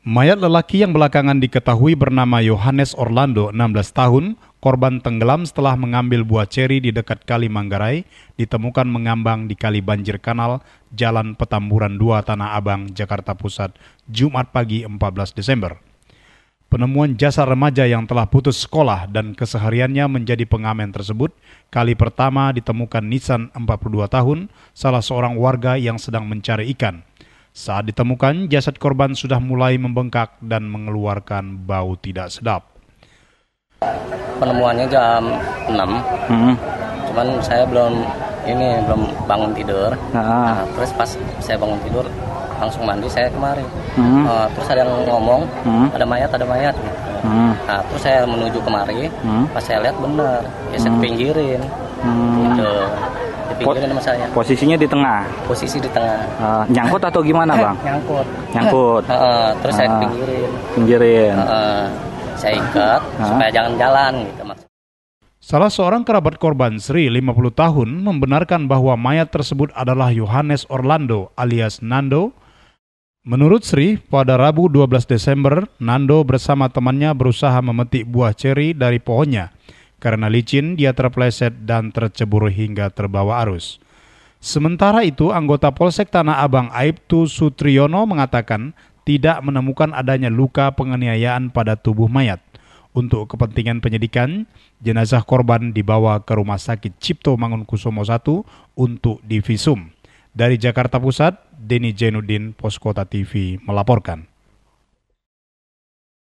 Mayat lelaki yang belakangan diketahui bernama Yohanes Orlando, 16 tahun, korban tenggelam setelah mengambil buah ceri di dekat Kali Manggarai, ditemukan mengambang di Kali Banjir Kanal, Jalan Petamburan 2 Tanah Abang, Jakarta Pusat, Jumat pagi 14 Desember. Penemuan jasa remaja yang telah putus sekolah dan kesehariannya menjadi pengamen tersebut, kali pertama ditemukan Nisan 42 tahun, salah seorang warga yang sedang mencari ikan – saat ditemukan, jasad korban sudah mulai membengkak dan mengeluarkan bau tidak sedap. Penemuannya jam 6. Hmm. Cuman saya belum ini belum bangun tidur. Nah, terus pas saya bangun tidur langsung mandi saya kemari. Hmm. Uh, terus ada yang ngomong, hmm. ada mayat, ada mayat. Hmm. Nah, terus saya menuju kemari, hmm. pas saya lihat benar, ya saya hmm. pinggirin. Hmm. Gitu. Po gimana saya. Posisinya di tengah. Posisi di tengah. Uh, nyangkut atau gimana bang? nyangkut. Nyangkut. Uh, uh, terus uh, saya ah, pinggirin. Pinggirin. Uh, uh, saya ikat uh. supaya jangan jalan gitu mas. Salah seorang kerabat korban Sri, 50 tahun, membenarkan bahwa mayat tersebut adalah Yohanes Orlando alias Nando. Menurut Sri, pada Rabu 12 Desember, Nando bersama temannya berusaha memetik buah ceri dari pohonnya. Karena licin, dia terpleset dan tercebur hingga terbawa arus. Sementara itu, anggota Polsek Tanah Abang Aibtu Sutriyono mengatakan tidak menemukan adanya luka penganiayaan pada tubuh mayat. Untuk kepentingan penyidikan, jenazah korban dibawa ke Rumah Sakit Cipto Mangunkusumo I untuk divisum. Dari Jakarta Pusat, Denny Jenudin, Poskota TV melaporkan.